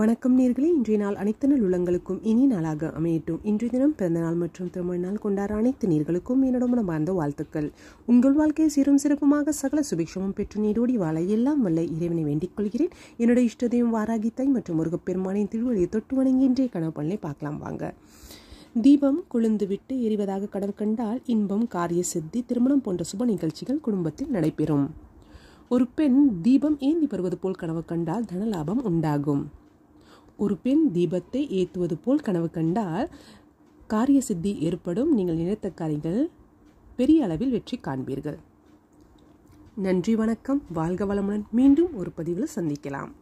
வணக்கம் நேர்களே இன்றைய நாள் அனைத்து நல் உள்ளங்களுக்கும் இனி நாளாக அமையட்டும் இன்றைய தினம் பிறந்த நாள் மற்றும் திருமண நாள் கொண்டாட அனைத்து நீர்களுக்கும் என்னோட மனமார்ந்த வாழ்த்துக்கள் உங்கள் வாழ்க்கையை சீரும் சிறப்புமாக சகல சுபிக்ஷமும் பெற்று நீரோடி வாழ எல்லாம் வல்ல இறைவனை வேண்டிக் கொள்கிறேன் என்னுடைய இஷ்டதையும் வாராகித்தாய் மற்றும் முருகப்பெருமானின் திருவழியை தொட்டு வணங்கி இன்றைய கனவு பலனை பார்க்கலாம் வாங்க தீபம் கொழுந்துவிட்டு எரிவதாக கடன் கண்டால் இன்பம் காரிய சித்தி திருமணம் போன்ற சுப நிகழ்ச்சிகள் குடும்பத்தில் நடைபெறும் ஒரு பெண் தீபம் ஏந்தி வருவது போல் கனவு கண்டால் தனலாபம் உண்டாகும் ஒரு பெண் தீபத்தை ஏற்றுவது போல் கனவு கண்டால் காரிய சித்தி ஏற்படும் நீங்கள் நினைத்த காரியங்கள் பெரிய அளவில் வெற்றி காண்பீர்கள் நன்றி வணக்கம் வாழ்க வளமுடன் மீண்டும் ஒரு பதிவில் சந்திக்கலாம்